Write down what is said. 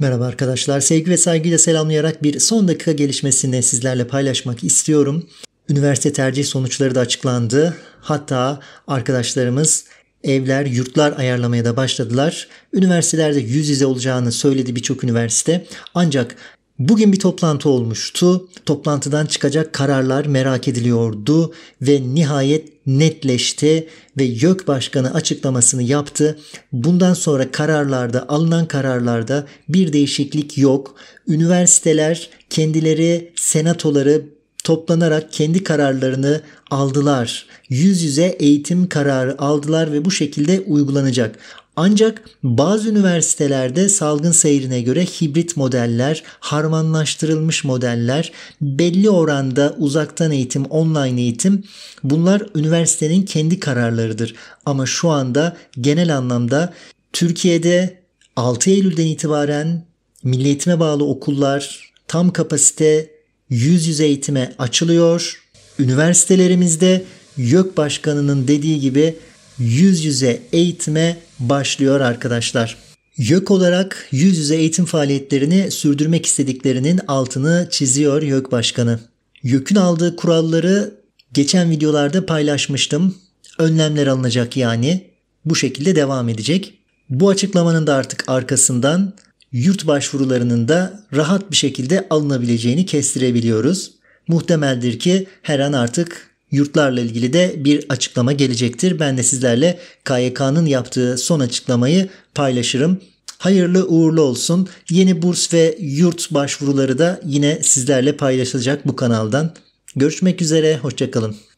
Merhaba arkadaşlar. Sevgi ve saygıyla selamlayarak bir son dakika gelişmesini sizlerle paylaşmak istiyorum. Üniversite tercih sonuçları da açıklandı. Hatta arkadaşlarımız evler, yurtlar ayarlamaya da başladılar. Üniversitelerde yüz yüze olacağını söyledi birçok üniversite. Ancak Bugün bir toplantı olmuştu. Toplantıdan çıkacak kararlar merak ediliyordu ve nihayet netleşti ve YÖK Başkanı açıklamasını yaptı. Bundan sonra kararlarda, alınan kararlarda bir değişiklik yok. Üniversiteler kendileri senatoları toplanarak kendi kararlarını aldılar. Yüz yüze eğitim kararı aldılar ve bu şekilde uygulanacak. Ancak bazı üniversitelerde salgın seyrine göre hibrit modeller, harmanlaştırılmış modeller, belli oranda uzaktan eğitim, online eğitim bunlar üniversitenin kendi kararlarıdır. Ama şu anda genel anlamda Türkiye'de 6 Eylül'den itibaren milli eğitime bağlı okullar tam kapasite yüz yüze eğitime açılıyor. Üniversitelerimizde YÖK Başkanı'nın dediği gibi yüz yüze eğitime başlıyor arkadaşlar. YÖK olarak yüz yüze eğitim faaliyetlerini sürdürmek istediklerinin altını çiziyor YÖK Başkanı. YÖK'ün aldığı kuralları geçen videolarda paylaşmıştım. Önlemler alınacak yani. Bu şekilde devam edecek. Bu açıklamanın da artık arkasından yurt başvurularının da rahat bir şekilde alınabileceğini kestirebiliyoruz. Muhtemeldir ki her an artık Yurtlarla ilgili de bir açıklama gelecektir. Ben de sizlerle KYK'nın yaptığı son açıklamayı paylaşırım. Hayırlı uğurlu olsun. Yeni burs ve yurt başvuruları da yine sizlerle paylaşılacak bu kanaldan. Görüşmek üzere, hoşçakalın.